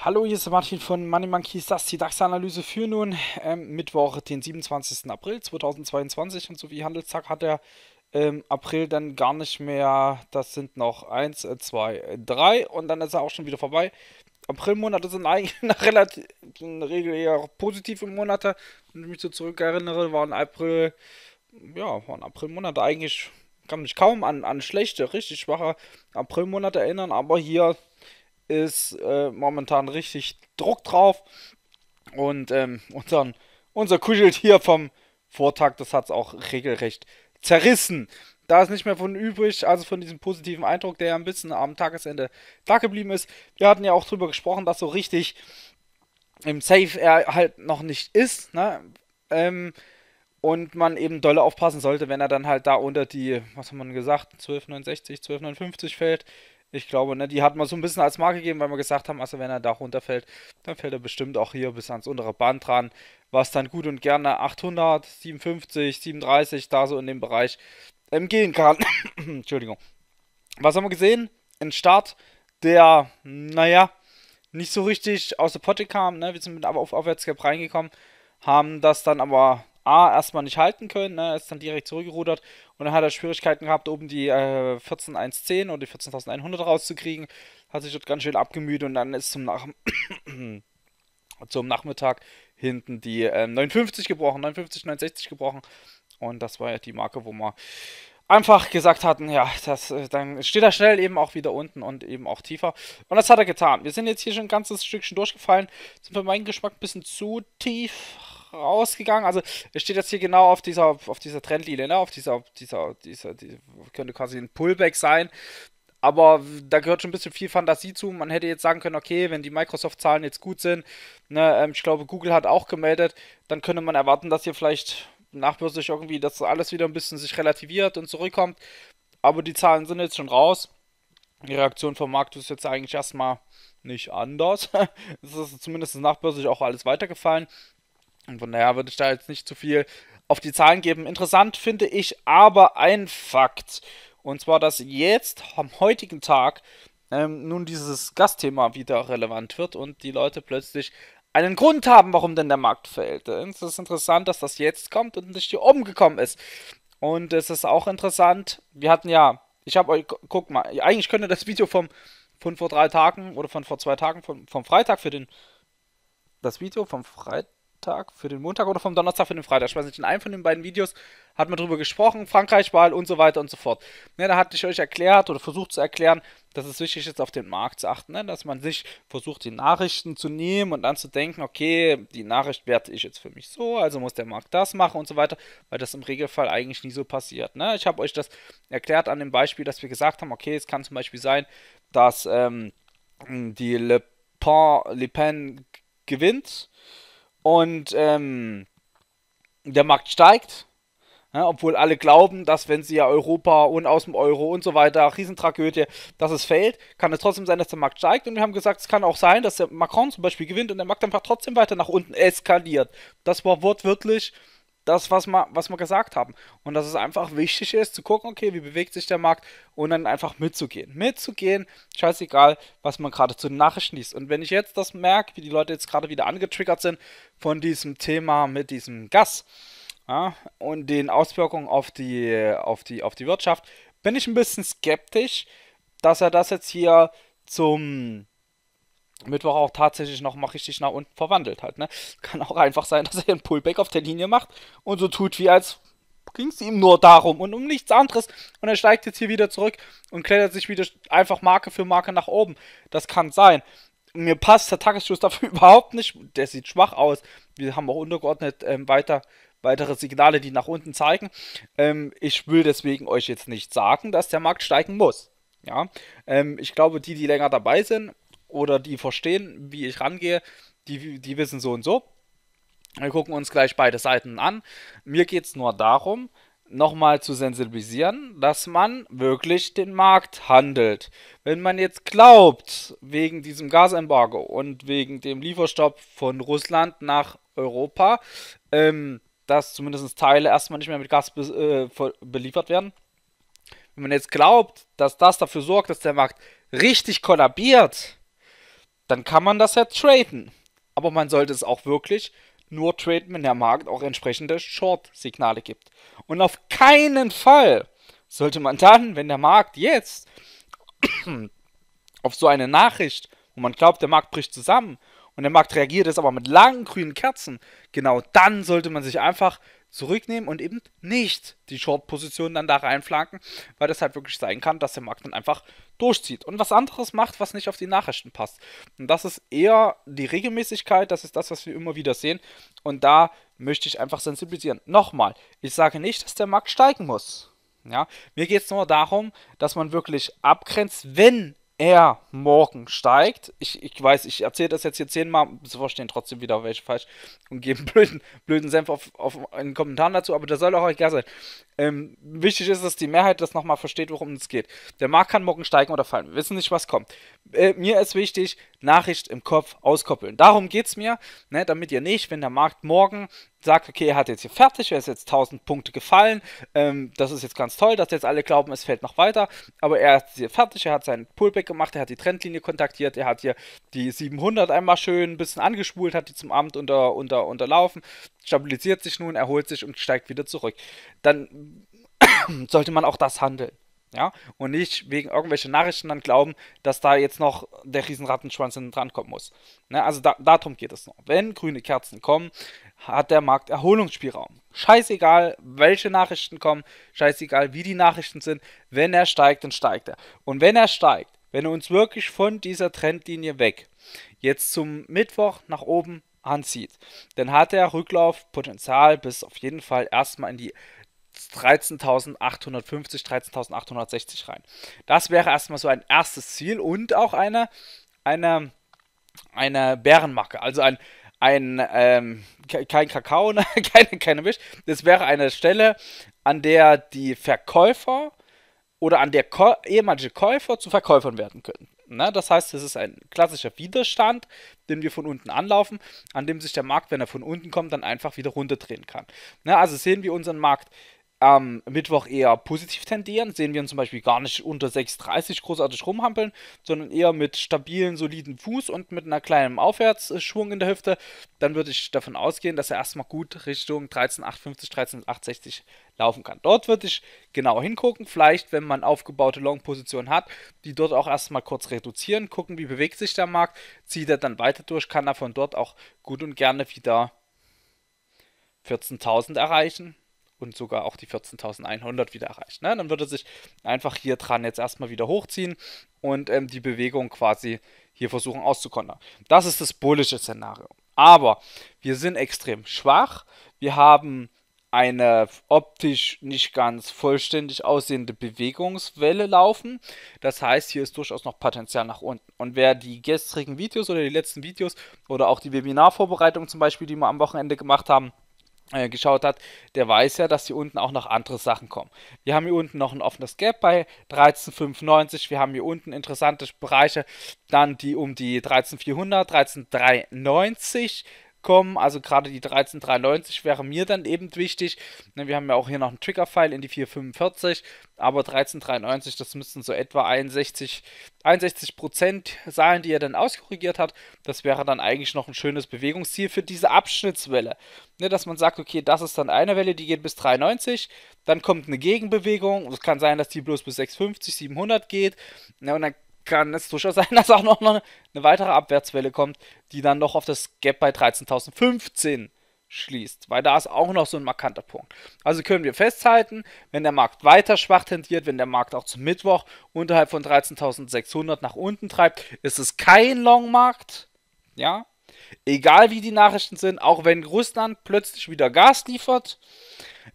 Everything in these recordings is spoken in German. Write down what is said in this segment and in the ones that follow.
Hallo, hier ist Martin von Money Monkeys, das ist die DAX-Analyse für nun ähm, Mittwoch, den 27. April 2022 und so wie Handelstag hat der ähm, April dann gar nicht mehr, das sind noch 1, 2, 3 und dann ist er auch schon wieder vorbei. Aprilmonate sind eigentlich relativ, in der Regel eher positive Monate. Wenn ich mich so zurückerinnere, waren April, ja, waren Aprilmonate eigentlich kann mich kaum an, an schlechte, richtig schwache Aprilmonate erinnern, aber hier ist äh, momentan richtig Druck drauf. Und ähm, unseren, unser Kuscheltier vom Vortag, das hat es auch regelrecht zerrissen. Da ist nicht mehr von übrig, also von diesem positiven Eindruck, der ja ein bisschen am Tagesende da geblieben ist. Wir hatten ja auch drüber gesprochen, dass so richtig im Safe er halt noch nicht ist. Ne? Ähm, und man eben dolle aufpassen sollte, wenn er dann halt da unter die, was hat man gesagt, 1269, 1259 fällt. Ich glaube, ne, die hat man so ein bisschen als Marke gegeben, weil wir gesagt haben, also wenn er da runterfällt, dann fällt er bestimmt auch hier bis ans untere Band dran, was dann gut und gerne 800, 57, 37, da so in dem Bereich ähm, gehen kann. Entschuldigung. Was haben wir gesehen? Ein Start, der, naja, nicht so richtig aus der Potte kam, ne? wir sind aber Auf Aufwärtscap reingekommen, haben das dann aber A, erstmal nicht halten können, ne, ist dann direkt zurückgerudert und dann hat er Schwierigkeiten gehabt, oben die äh, 14110 oder die 14100 rauszukriegen, hat sich dort ganz schön abgemüht und dann ist zum, Nach zum Nachmittag hinten die äh, 59 gebrochen, 59, 69 gebrochen und das war ja die Marke, wo wir einfach gesagt hatten, ja, das, äh, dann steht er schnell eben auch wieder unten und eben auch tiefer. Und das hat er getan. Wir sind jetzt hier schon ein ganzes Stückchen durchgefallen. Sind für meinen Geschmack ein bisschen zu tief rausgegangen. Also es steht jetzt hier genau auf dieser, auf dieser Trendlinie, ne? Auf dieser, auf dieser, dieser, könnte quasi ein Pullback sein. Aber da gehört schon ein bisschen viel Fantasie zu. Man hätte jetzt sagen können, okay, wenn die Microsoft-Zahlen jetzt gut sind, ne, ähm, ich glaube, Google hat auch gemeldet, dann könnte man erwarten, dass hier vielleicht nachbörslich irgendwie, dass alles wieder ein bisschen sich relativiert und zurückkommt. Aber die Zahlen sind jetzt schon raus. Die Reaktion vom Markt ist jetzt eigentlich erstmal nicht anders. es ist zumindest nachbörslich auch alles weitergefallen. Und von daher würde ich da jetzt nicht zu viel auf die Zahlen geben. Interessant finde ich aber ein Fakt. Und zwar, dass jetzt am heutigen Tag ähm, nun dieses Gastthema wieder relevant wird und die Leute plötzlich einen Grund haben, warum denn der Markt fällt. Es ist interessant, dass das jetzt kommt und nicht hier oben gekommen ist. Und es ist auch interessant, wir hatten ja, ich habe euch, guck mal, eigentlich könnte das Video vom, von vor drei Tagen oder von vor zwei Tagen, vom, vom Freitag für den, das Video vom Freitag, Montag für den Montag oder vom Donnerstag für den Freitag. Ich weiß nicht, in einem von den beiden Videos hat man darüber gesprochen, Frankreich-Wahl und so weiter und so fort. Ne, da hatte ich euch erklärt oder versucht zu erklären, dass es wichtig ist, auf den Markt zu achten, ne? dass man sich versucht, die Nachrichten zu nehmen und dann zu denken, okay, die Nachricht werte ich jetzt für mich so, also muss der Markt das machen und so weiter, weil das im Regelfall eigentlich nie so passiert. Ne? Ich habe euch das erklärt an dem Beispiel, dass wir gesagt haben, okay, es kann zum Beispiel sein, dass ähm, die Le Pen, Le Pen gewinnt und ähm, der Markt steigt. Ja, ne, obwohl alle glauben, dass wenn sie ja Europa und aus dem Euro und so weiter, Riesentragödie, dass es fällt, kann es trotzdem sein, dass der Markt steigt. Und wir haben gesagt, es kann auch sein, dass der Macron zum Beispiel gewinnt und der Markt einfach trotzdem weiter nach unten eskaliert. Das war wortwörtlich das, was wir, was wir gesagt haben. Und dass es einfach wichtig ist, zu gucken, okay, wie bewegt sich der Markt und dann einfach mitzugehen. Mitzugehen, scheißegal, was man gerade zu den Nachrichten liest. Und wenn ich jetzt das merke, wie die Leute jetzt gerade wieder angetriggert sind von diesem Thema mit diesem Gas ja, und den Auswirkungen auf die, auf, die, auf die Wirtschaft, bin ich ein bisschen skeptisch, dass er das jetzt hier zum Mittwoch auch tatsächlich nochmal richtig nach unten verwandelt hat. Ne? Kann auch einfach sein, dass er einen Pullback auf der Linie macht und so tut, wie als ging es ihm nur darum und um nichts anderes. Und er steigt jetzt hier wieder zurück und klettert sich wieder einfach Marke für Marke nach oben. Das kann sein. Mir passt der Tagesschuss dafür überhaupt nicht. Der sieht schwach aus. Wir haben auch untergeordnet ähm, weiter weitere Signale, die nach unten zeigen. Ähm, ich will deswegen euch jetzt nicht sagen, dass der Markt steigen muss. Ja, ähm, ich glaube, die, die länger dabei sind, oder die verstehen, wie ich rangehe, die, die wissen so und so. Wir gucken uns gleich beide Seiten an. Mir geht es nur darum, nochmal zu sensibilisieren, dass man wirklich den Markt handelt. Wenn man jetzt glaubt, wegen diesem Gasembargo und wegen dem Lieferstopp von Russland nach Europa, ähm, dass zumindest Teile erstmal nicht mehr mit Gas be äh, beliefert werden, wenn man jetzt glaubt, dass das dafür sorgt, dass der Markt richtig kollabiert, dann kann man das ja traden. Aber man sollte es auch wirklich nur traden, wenn der Markt auch entsprechende Short-Signale gibt. Und auf keinen Fall sollte man dann, wenn der Markt jetzt auf so eine Nachricht, wo man glaubt, der Markt bricht zusammen, und der Markt reagiert ist, aber mit langen grünen Kerzen, genau dann sollte man sich einfach zurücknehmen und eben nicht die Short-Position dann da reinflanken, weil das halt wirklich sein kann, dass der Markt dann einfach durchzieht und was anderes macht, was nicht auf die Nachrichten passt. Und das ist eher die Regelmäßigkeit, das ist das, was wir immer wieder sehen und da möchte ich einfach sensibilisieren. Nochmal, ich sage nicht, dass der Markt steigen muss. Ja, mir geht es nur darum, dass man wirklich abgrenzt, wenn er morgen steigt, ich, ich weiß, ich erzähle das jetzt hier zehnmal, so verstehen trotzdem wieder welche falsch und geben blöden, blöden Senf auf, auf einen Kommentar dazu, aber das soll auch egal sein. Ähm, wichtig ist, dass die Mehrheit das nochmal versteht, worum es geht. Der Markt kann morgen steigen oder fallen. Wir wissen nicht, was kommt. Äh, mir ist wichtig, Nachricht im Kopf auskoppeln. Darum geht es mir, ne, damit ihr nicht, wenn der Markt morgen sagt, okay, er hat jetzt hier fertig, er ist jetzt 1000 Punkte gefallen, ähm, das ist jetzt ganz toll, dass jetzt alle glauben, es fällt noch weiter, aber er ist hier fertig, er hat seinen Pullback gemacht, er hat die Trendlinie kontaktiert, er hat hier die 700 einmal schön ein bisschen angespult, hat die zum Amt unter, unter, unterlaufen, stabilisiert sich nun, erholt sich und steigt wieder zurück. Dann sollte man auch das handeln. Ja, und nicht wegen irgendwelchen Nachrichten dann glauben, dass da jetzt noch der Riesenrattenschwanz dran kommen muss. Ne? Also da, darum geht es noch. Wenn grüne Kerzen kommen, hat der Markt Erholungsspielraum. Scheißegal, welche Nachrichten kommen, scheißegal, wie die Nachrichten sind, wenn er steigt, dann steigt er. Und wenn er steigt, wenn er uns wirklich von dieser Trendlinie weg jetzt zum Mittwoch nach oben anzieht, dann hat er Rücklaufpotenzial bis auf jeden Fall erstmal in die 13.850, 13.860 rein. Das wäre erstmal so ein erstes Ziel und auch eine, eine, eine Bärenmarke, also ein ein, ähm, kein Kakao, keine, keine Milch. Das wäre eine Stelle, an der die Verkäufer oder an der Ko ehemalige Käufer zu Verkäufern werden können. Ne? Das heißt, es ist ein klassischer Widerstand, den wir von unten anlaufen, an dem sich der Markt, wenn er von unten kommt, dann einfach wieder runterdrehen kann. Ne? Also sehen wir unseren Markt am Mittwoch eher positiv tendieren, sehen wir ihn zum Beispiel gar nicht unter 6,30 großartig rumhampeln, sondern eher mit stabilen, soliden Fuß und mit einer kleinen Aufwärtsschwung in der Hüfte, dann würde ich davon ausgehen, dass er erstmal gut Richtung 13,850, 13,860 laufen kann. Dort würde ich genau hingucken, vielleicht, wenn man aufgebaute long positionen hat, die dort auch erstmal kurz reduzieren, gucken, wie bewegt sich der Markt, zieht er dann weiter durch, kann er von dort auch gut und gerne wieder 14.000 erreichen und sogar auch die 14.100 wieder erreicht. Ne? Dann würde sich einfach hier dran jetzt erstmal wieder hochziehen und ähm, die Bewegung quasi hier versuchen auszukontern. Das ist das bullische Szenario. Aber wir sind extrem schwach. Wir haben eine optisch nicht ganz vollständig aussehende Bewegungswelle laufen. Das heißt, hier ist durchaus noch Potenzial nach unten. Und wer die gestrigen Videos oder die letzten Videos oder auch die Webinarvorbereitung zum Beispiel, die wir am Wochenende gemacht haben, äh, geschaut hat, der weiß ja, dass hier unten auch noch andere Sachen kommen. Wir haben hier unten noch ein offenes Gap bei 13,95. Wir haben hier unten interessante Bereiche, dann die um die 13,400, 13,390, kommen. Also gerade die 1393 wäre mir dann eben wichtig. Ne, wir haben ja auch hier noch einen Trigger-File in die 445, aber 13,93, das müssten so etwa 61, 61 Prozent sein, die er dann auskorrigiert hat. Das wäre dann eigentlich noch ein schönes Bewegungsziel für diese Abschnittswelle. Ne, dass man sagt, okay, das ist dann eine Welle, die geht bis 390, dann kommt eine Gegenbewegung. Es kann sein, dass die bloß bis 650, 700 geht. Ne, und dann kann es durchaus sein, dass auch noch eine weitere Abwärtswelle kommt, die dann noch auf das Gap bei 13.015 schließt, weil da ist auch noch so ein markanter Punkt. Also können wir festhalten, wenn der Markt weiter schwach tendiert, wenn der Markt auch zum Mittwoch unterhalb von 13.600 nach unten treibt, ist es kein Long-Markt, ja, egal wie die Nachrichten sind, auch wenn Russland plötzlich wieder Gas liefert,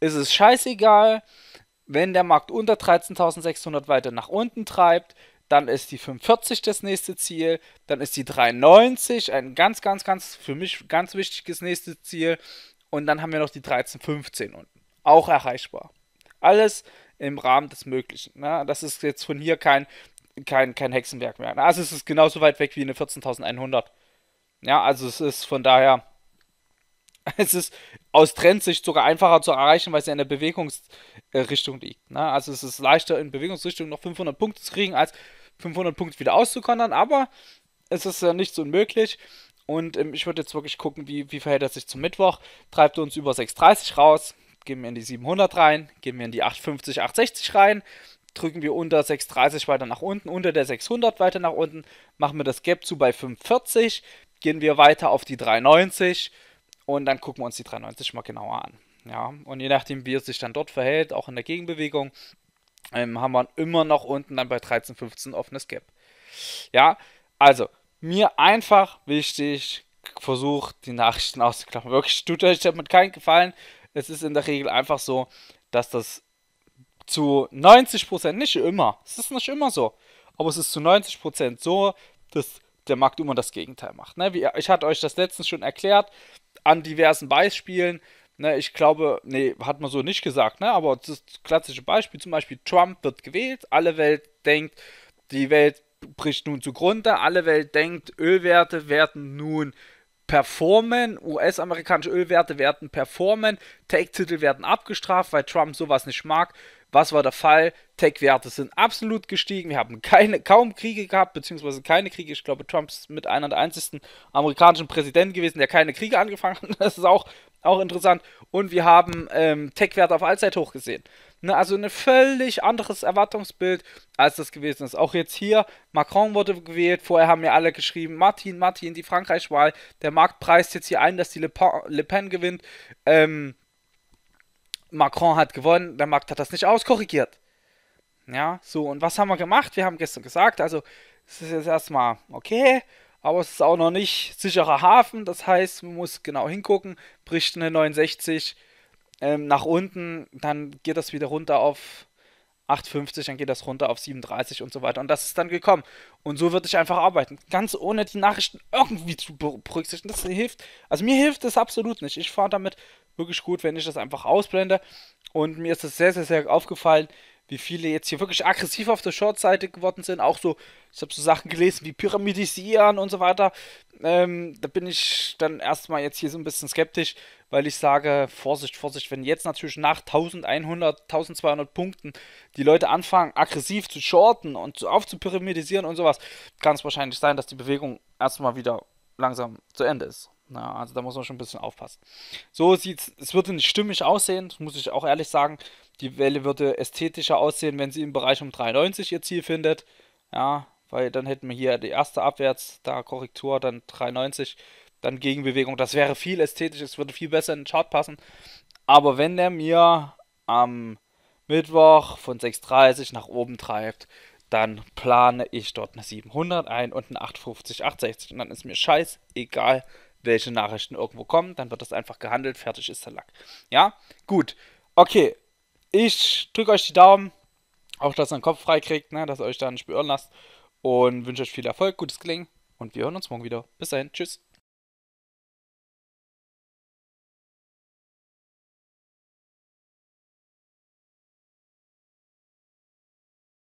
ist es scheißegal, wenn der Markt unter 13.600 weiter nach unten treibt, dann ist die 45 das nächste Ziel, dann ist die 93 ein ganz, ganz, ganz, für mich ganz wichtiges nächste Ziel und dann haben wir noch die 1315 unten, auch erreichbar. Alles im Rahmen des Möglichen. Ne? Das ist jetzt von hier kein, kein, kein Hexenwerk mehr. Also es ist genauso weit weg wie eine 14.100. Ja, also es ist von daher, es ist aus Trendsicht sogar einfacher zu erreichen, weil sie in der Bewegungsrichtung liegt. Ne? Also es ist leichter in Bewegungsrichtung noch 500 Punkte zu kriegen, als 500 Punkte wieder auszukontern, aber es ist ja nichts so unmöglich. Und ähm, ich würde jetzt wirklich gucken, wie, wie verhält er sich zum Mittwoch. Treibt uns über 6,30 raus, gehen wir in die 700 rein, gehen wir in die 850, 860 rein, drücken wir unter 630 weiter nach unten, unter der 600 weiter nach unten, machen wir das Gap zu bei 540, gehen wir weiter auf die 390 und dann gucken wir uns die 390 mal genauer an. Ja, und je nachdem, wie es sich dann dort verhält, auch in der Gegenbewegung, ähm, haben wir immer noch unten dann bei 13, 15 offenes Gap. Ja, also mir einfach wichtig, versucht die Nachrichten auszuklappen. Wirklich, tut euch damit keinen Gefallen. Es ist in der Regel einfach so, dass das zu 90%, nicht immer, es ist nicht immer so, aber es ist zu 90% so, dass der Markt immer das Gegenteil macht. Ne? Wie, ich hatte euch das letztens schon erklärt, an diversen Beispielen, Ne, ich glaube, nee, hat man so nicht gesagt, ne? aber das klassische Beispiel, zum Beispiel Trump wird gewählt, alle Welt denkt, die Welt bricht nun zugrunde, alle Welt denkt, Ölwerte werden nun performen, US-amerikanische Ölwerte werden performen, Tech-Titel werden abgestraft, weil Trump sowas nicht mag. Was war der Fall? Tech-Werte sind absolut gestiegen. Wir haben keine, kaum Kriege gehabt, beziehungsweise keine Kriege. Ich glaube, Trump ist mit einer der einzigen amerikanischen Präsidenten gewesen, der keine Kriege angefangen hat. Das ist auch auch interessant. Und wir haben ähm, Tech-Wert auf Allzeithoch gesehen. Ne, also ein völlig anderes Erwartungsbild, als das gewesen ist. Auch jetzt hier, Macron wurde gewählt, vorher haben mir alle geschrieben, Martin, Martin, die Frankreich-Wahl, der Markt preist jetzt hier ein, dass die Le Pen, Le Pen gewinnt. Ähm, Macron hat gewonnen, der Markt hat das nicht auskorrigiert. Ja, so, und was haben wir gemacht? Wir haben gestern gesagt, also, es ist jetzt erstmal okay, aber es ist auch noch nicht sicherer Hafen. Das heißt, man muss genau hingucken, bricht eine 69 ähm, nach unten, dann geht das wieder runter auf 8,50, dann geht das runter auf 37 und so weiter. Und das ist dann gekommen. Und so würde ich einfach arbeiten. Ganz ohne die Nachrichten irgendwie zu berücksichtigen. Das hilft. Also mir hilft das absolut nicht. Ich fahre damit wirklich gut, wenn ich das einfach ausblende. Und mir ist das sehr, sehr, sehr aufgefallen, wie viele jetzt hier wirklich aggressiv auf der Short-Seite geworden sind. Auch so, ich habe so Sachen gelesen wie Pyramidisieren und so weiter. Ähm, da bin ich dann erstmal jetzt hier so ein bisschen skeptisch, weil ich sage, Vorsicht, Vorsicht, wenn jetzt natürlich nach 1100, 1200 Punkten die Leute anfangen, aggressiv zu shorten und aufzupyramidisieren und sowas, kann es wahrscheinlich sein, dass die Bewegung erstmal wieder langsam zu Ende ist. Na, also da muss man schon ein bisschen aufpassen. So sieht's, es würde nicht stimmig aussehen, muss ich auch ehrlich sagen. Die Welle würde ästhetischer aussehen, wenn sie im Bereich um 93 ihr Ziel findet. Ja, weil dann hätten wir hier die erste Abwärts, da Korrektur, dann 93, dann Gegenbewegung. Das wäre viel ästhetisch, es würde viel besser in den Chart passen. Aber wenn der mir am Mittwoch von 6,30 nach oben treibt, dann plane ich dort eine 700 ein und eine 850, 860 und dann ist mir scheißegal, welche Nachrichten irgendwo kommen, dann wird das einfach gehandelt, fertig ist der Lack. Ja, gut, okay. Ich drücke euch die Daumen, auch dass ihr einen Kopf frei kriegt, ne, dass ihr euch da nicht beirren lasst und wünsche euch viel Erfolg, gutes Gelingen und wir hören uns morgen wieder. Bis dahin, tschüss.